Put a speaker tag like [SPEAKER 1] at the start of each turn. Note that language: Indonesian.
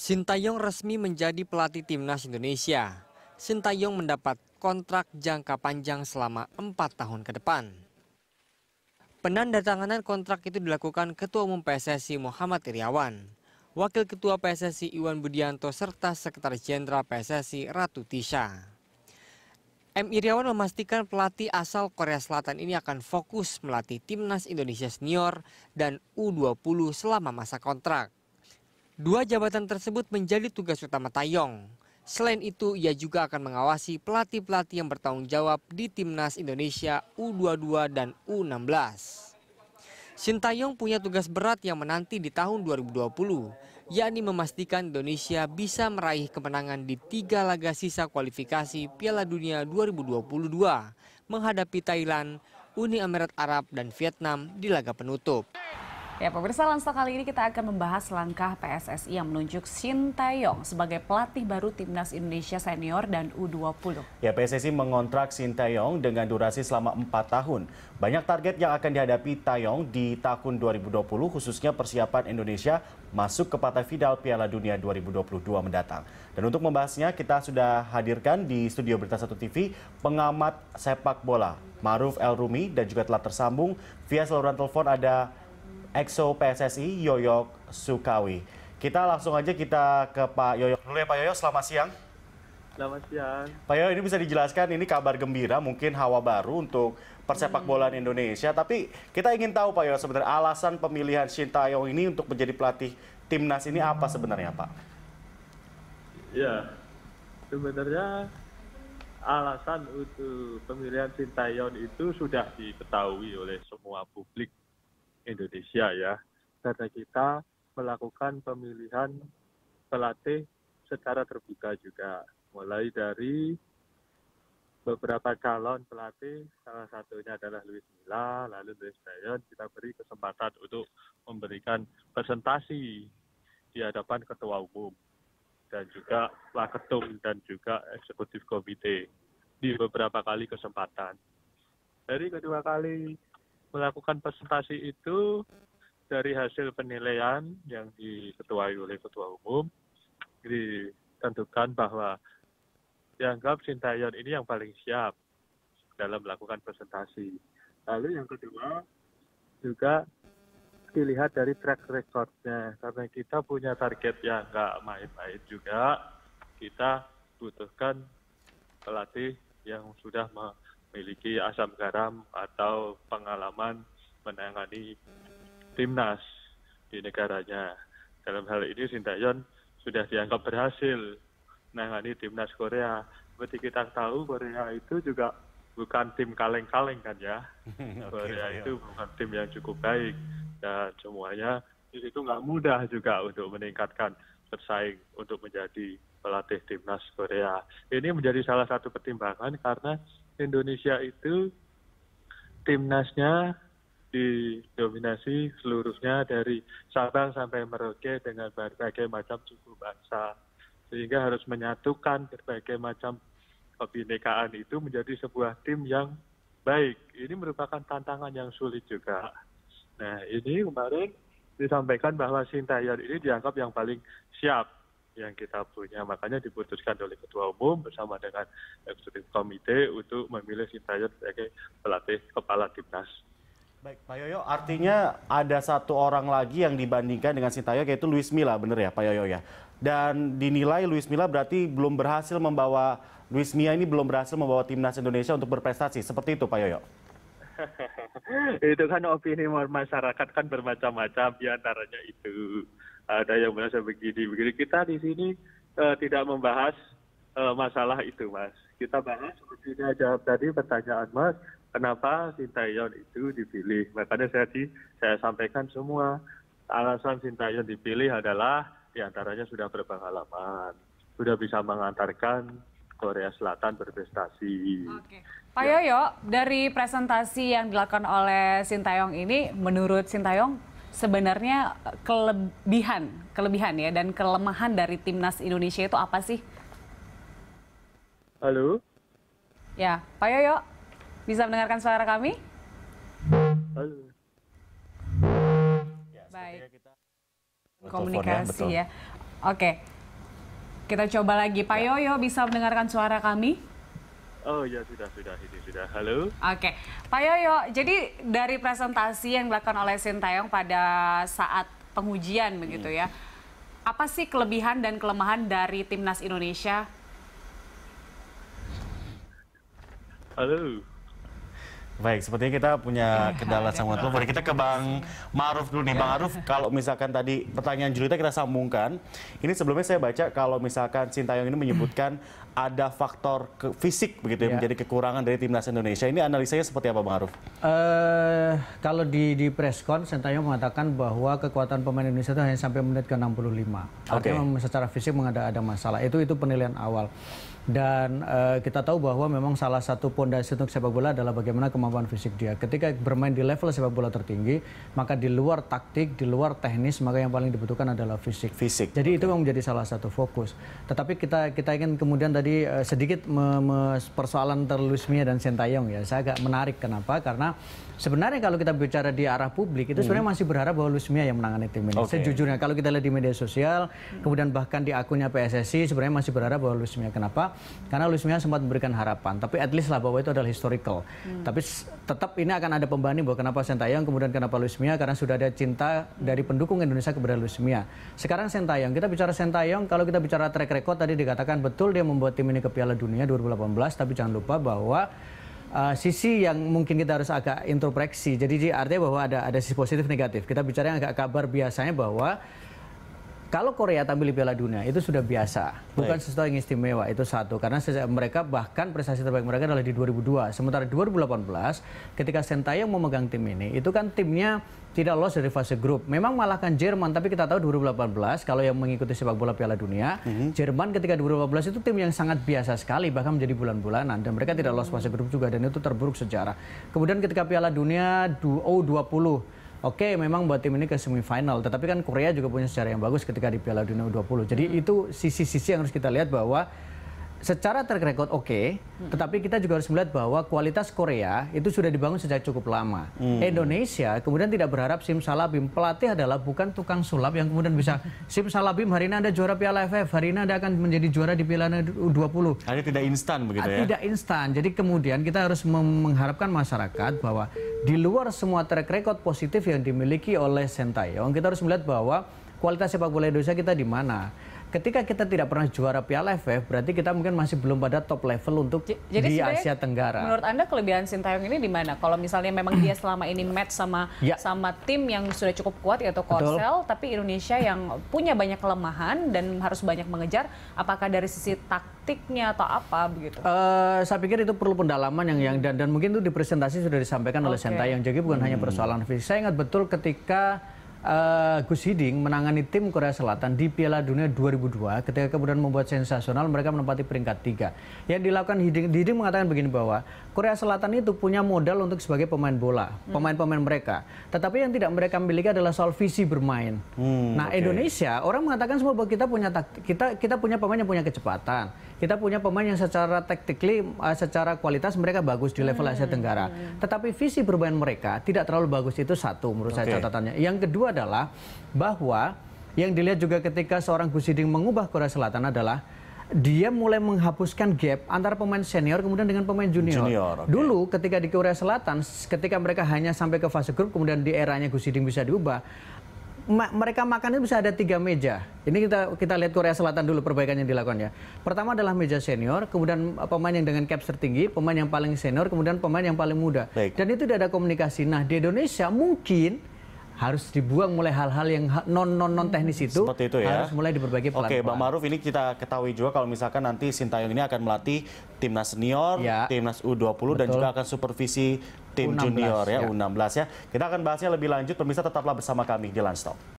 [SPEAKER 1] Sintayong resmi menjadi pelatih timnas Indonesia. Sintayong mendapat kontrak jangka panjang selama empat tahun ke depan. Penandatanganan kontrak itu dilakukan Ketua Umum PSSI Muhammad Iriawan, Wakil Ketua PSSI Iwan Budianto serta Sekretaris Jenderal PSSI Ratu Tisha. M. Iriawan memastikan pelatih asal Korea Selatan ini akan fokus melatih timnas Indonesia senior dan U20 selama masa kontrak. Dua jabatan tersebut menjadi tugas utama Tayong. Selain itu, ia juga akan mengawasi pelatih-pelatih yang bertanggung jawab di Timnas Indonesia U22 dan U16. Sintayong punya tugas berat yang menanti di tahun 2020, yakni memastikan Indonesia bisa meraih kemenangan di tiga laga sisa kualifikasi Piala Dunia 2022 menghadapi Thailand, Uni Emirat Arab, dan Vietnam di laga penutup.
[SPEAKER 2] Ya pemirsa langsung kali ini kita akan membahas langkah PSSI yang menunjuk Shin Taeyong sebagai pelatih baru timnas Indonesia senior dan U20.
[SPEAKER 3] Ya PSSI mengontrak Shin Taeyong dengan durasi selama 4 tahun. Banyak target yang akan dihadapi Taeyong di tahun 2020 khususnya persiapan Indonesia masuk ke partai final Piala Dunia 2022 mendatang. Dan untuk membahasnya kita sudah hadirkan di studio Berita Satu TV pengamat sepak bola Maruf El Rumi dan juga telah tersambung via saluran telepon ada EXO PSSI Yoyok Sukawi. Kita langsung aja kita ke Pak Yoyok dulu ya Pak Yoyok, selamat siang. Selamat siang. Pak Yoyok ini bisa dijelaskan ini kabar gembira mungkin hawa baru untuk persepak hmm. bola Indonesia, tapi kita ingin tahu Pak Yoyok sebenarnya alasan pemilihan Shin Taeyong ini untuk menjadi pelatih timnas ini apa sebenarnya Pak?
[SPEAKER 4] Ya, sebenarnya alasan untuk pemilihan Shin Taeyong itu sudah diketahui oleh semua publik Indonesia ya karena kita melakukan pemilihan pelatih secara terbuka juga mulai dari beberapa calon pelatih salah satunya adalah Luis Milla lalu Luis Bayon kita beri kesempatan untuk memberikan presentasi di hadapan ketua umum dan juga waketum dan juga eksekutif komite di beberapa kali kesempatan dari kedua kali melakukan presentasi itu dari hasil penilaian yang diketuai oleh ketua umum ditentukan bahwa dianggap Sintayon ini yang paling siap dalam melakukan presentasi. Lalu yang kedua juga dilihat dari track recordnya karena kita punya target yang nggak main-main juga kita butuhkan pelatih yang sudah memiliki asam garam atau pengalaman menangani timnas di negaranya. Dalam hal ini Sintayon sudah dianggap berhasil menangani timnas Korea. Seperti kita tahu Korea itu juga bukan tim kaleng-kaleng kan ya. Korea iya. itu bukan tim yang cukup baik dan semuanya itu nggak mudah juga untuk meningkatkan bersaing untuk menjadi pelatih timnas Korea. Ini menjadi salah satu pertimbangan karena Indonesia itu timnasnya didominasi seluruhnya dari Sabang sampai Merauke dengan berbagai macam suku bangsa sehingga harus menyatukan berbagai macam kebinekaan itu menjadi sebuah tim yang baik. Ini merupakan tantangan yang sulit juga. Nah, ini kemarin disampaikan bahwa sintayor ini dianggap yang paling siap yang kita punya. Makanya diputuskan oleh Ketua Umum bersama dengan Eksekutif Komite untuk memilih Sintayong sebagai pelatih kepala timnas.
[SPEAKER 3] Baik, Pak Yoyo, artinya ada satu orang lagi yang dibandingkan dengan Sintayong yaitu Luis Mila, benar ya Pak Yoyo ya? Dan dinilai Luis Mila berarti belum berhasil membawa, Luis Mia ini belum berhasil membawa timnas Indonesia untuk berprestasi, seperti itu Pak Yoyo?
[SPEAKER 4] itu kan opini masyarakat kan bermacam-macam diantaranya itu ada yang merasa begini begini kita di sini uh, tidak membahas uh, masalah itu mas kita bahas sebetulnya jawab tadi pertanyaan mas kenapa Sintayon itu dipilih makanya saya di saya sampaikan semua alasan Sintayon dipilih adalah diantaranya sudah berpengalaman sudah bisa mengantarkan Korea Selatan berprestasi. Okay.
[SPEAKER 2] Pak ya. Yoyo, dari presentasi yang dilakukan oleh Sintayong ini, menurut Sintayong, sebenarnya eh, kelebihan, kelebihan ya dan kelemahan dari timnas Indonesia itu apa sih? Halo. Ya, Pak Yoyo, bisa mendengarkan suara kami? Halo. Ya, Baik.
[SPEAKER 4] Komunikasi ya.
[SPEAKER 2] Oke. Kita coba lagi. Pak ya. Yoyo bisa mendengarkan suara kami?
[SPEAKER 4] Oh ya sudah
[SPEAKER 2] sudah ini sudah halo. Oke okay. Pak Yoyo, jadi dari presentasi yang dilakukan oleh Sintayong pada saat pengujian hmm. begitu ya, apa sih kelebihan dan kelemahan dari timnas Indonesia?
[SPEAKER 4] Halo.
[SPEAKER 3] Baik, sepertinya kita punya iya, kendala sama telepon. Kita ke Bang Maruf dulu nih. Iya. Bang Maruf, kalau misalkan tadi pertanyaan Julita kita sambungkan. Ini sebelumnya saya baca kalau misalkan Sintayong ini menyebutkan ada faktor ke fisik begitu ya, iya. menjadi kekurangan dari timnas Indonesia. Ini analisanya seperti apa Bang Maruf?
[SPEAKER 5] Uh, kalau di, di preskon, Sintayong mengatakan bahwa kekuatan pemain Indonesia itu hanya sampai menit ke-65. Artinya okay. secara fisik mengada ada masalah. Itu itu penilaian awal dan uh, kita tahu bahwa memang salah satu pondasi untuk sepak bola adalah bagaimana kemampuan fisik dia. Ketika bermain di level sepak bola tertinggi, maka di luar taktik, di luar teknis, maka yang paling dibutuhkan adalah fisik. Fisik. Jadi okay. itu memang menjadi salah satu fokus. Tetapi kita kita ingin kemudian tadi uh, sedikit me, me, persoalan terlusmia dan Sentayong ya. Saya agak menarik kenapa? Karena sebenarnya kalau kita bicara di arah publik itu hmm. sebenarnya masih berharap bahwa Mia yang menangani tim ini. Okay. Sejujurnya kalau kita lihat di media sosial, kemudian bahkan di akunnya PSSI sebenarnya masih berharap bahwa Mia Kenapa? Karena Mia sempat memberikan harapan, tapi at least lah bahwa itu adalah historical. Hmm. Tapi tetap ini akan ada pembanding bahwa kenapa Sentayong, kemudian kenapa Mia karena sudah ada cinta dari pendukung Indonesia kepada Mia. Sekarang Sentayong, kita bicara Sentayong, kalau kita bicara track record tadi dikatakan betul dia membuat tim ini ke Piala Dunia 2018, tapi jangan lupa bahwa uh, sisi yang mungkin kita harus agak introspeksi. Jadi artinya bahwa ada ada sisi positif negatif. Kita bicara yang agak kabar biasanya bahwa kalau Korea tampil di Piala Dunia itu sudah biasa, bukan Baik. sesuatu yang istimewa itu satu karena mereka bahkan prestasi terbaik mereka adalah di 2002. Sementara 2018 ketika Sentayong memegang tim ini itu kan timnya tidak lolos dari fase grup. Memang malahkan Jerman, tapi kita tahu 2018 kalau yang mengikuti sepak bola Piala Dunia, mm-hmm. Jerman ketika 2018 itu tim yang sangat biasa sekali, bahkan menjadi bulan-bulanan dan mereka tidak lolos fase grup juga dan itu terburuk sejarah. Kemudian ketika Piala Dunia U20 oke okay, memang buat tim ini ke semifinal, tetapi kan Korea juga punya sejarah yang bagus ketika di Piala Dunia U20. Jadi hmm. itu sisi-sisi yang harus kita lihat bahwa secara track record oke, okay, hmm. tetapi kita juga harus melihat bahwa kualitas Korea itu sudah dibangun sejak cukup lama. Hmm. Indonesia kemudian tidak berharap simsalabim. Pelatih adalah bukan tukang sulap yang kemudian bisa simsalabim hari ini Anda juara Piala AFF, hari ini Anda akan menjadi juara di Piala U20. Hanya tidak instan begitu ya. Ah, tidak instan. Jadi kemudian kita harus mengharapkan masyarakat bahwa di luar semua track record positif yang dimiliki oleh Sentayong, kita harus melihat bahwa kualitas sepak bola Indonesia kita di mana ketika kita tidak pernah juara Piala FF, berarti kita mungkin masih belum pada top level untuk Jadi di Asia Tenggara. Menurut
[SPEAKER 2] Anda kelebihan Sintayong ini di mana? Kalau misalnya memang dia selama ini match sama ya. sama tim yang sudah cukup kuat yaitu Korsel, Betul. tapi Indonesia yang punya banyak kelemahan dan harus banyak mengejar, apakah dari sisi taktiknya atau apa begitu?
[SPEAKER 5] Uh, saya pikir itu perlu pendalaman yang yang dan dan mungkin itu di presentasi sudah disampaikan oleh okay. oleh Sintayong. Jadi bukan hmm. hanya persoalan fisik. Saya ingat betul ketika uh, Gus Hiding menangani tim Korea Selatan di Piala Dunia 2002 ketika kemudian membuat sensasional mereka menempati peringkat tiga. Yang dilakukan Hiding, Hiding mengatakan begini bahwa Korea Selatan itu punya modal untuk sebagai pemain bola, hmm. pemain-pemain mereka. Tetapi yang tidak mereka miliki adalah soal visi bermain. Hmm, nah okay. Indonesia orang mengatakan semua bahwa kita punya kita kita punya pemain yang punya kecepatan kita punya pemain yang secara tactically, eh, secara kualitas mereka bagus di level hmm. Asia Tenggara. Hmm. Tetapi visi perubahan mereka tidak terlalu bagus itu satu menurut okay. saya catatannya. Yang kedua adalah bahwa yang dilihat juga ketika seorang Gus Hiding mengubah Korea Selatan adalah dia mulai menghapuskan gap antara pemain senior kemudian dengan pemain junior. junior okay. Dulu ketika di Korea Selatan, ketika mereka hanya sampai ke fase grup, kemudian di eranya Gus Hiding bisa diubah, ma mereka makan itu bisa ada tiga meja. Ini kita kita lihat Korea Selatan dulu perbaikan yang dilakukan ya. Pertama adalah meja senior, kemudian eh, pemain yang dengan caps tertinggi, pemain yang paling senior, kemudian pemain yang paling muda. Baik. Dan itu tidak ada komunikasi. Nah di Indonesia mungkin harus dibuang mulai hal-hal yang non non non teknis itu, Seperti itu ya. harus mulai diperbaiki pelan-pelan. Oke, Bang Maruf
[SPEAKER 3] ini kita ketahui juga kalau misalkan nanti Sintayong ini akan melatih timnas senior, ya. timnas U20 Betul. dan juga akan supervisi tim U16, junior ya, ya U16 ya. Kita akan bahasnya lebih lanjut pemirsa tetaplah bersama kami di Lanstop.